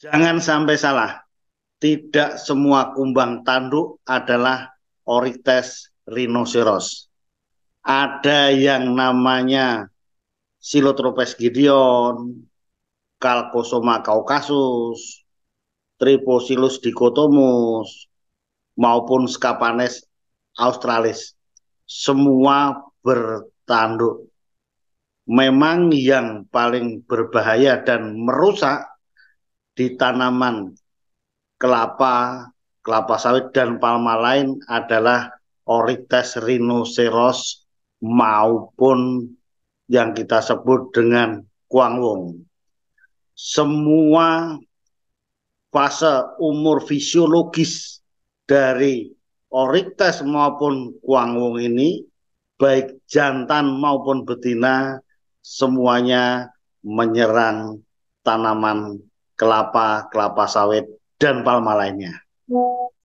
Jangan sampai salah. Tidak semua kumbang tanduk adalah orites rhinoceros. Ada yang namanya Silotropes gideon, Calcosoma caucasus, Triposilus dikotomus maupun Scapanes australis. Semua bertanduk. Memang yang paling berbahaya dan merusak di tanaman kelapa, kelapa sawit dan palma lain adalah Orites rhinoceros maupun yang kita sebut dengan kuangwong. Semua fase umur fisiologis dari Orites maupun kuangwong ini baik jantan maupun betina semuanya menyerang tanaman kelapa, kelapa sawit, dan palma lainnya.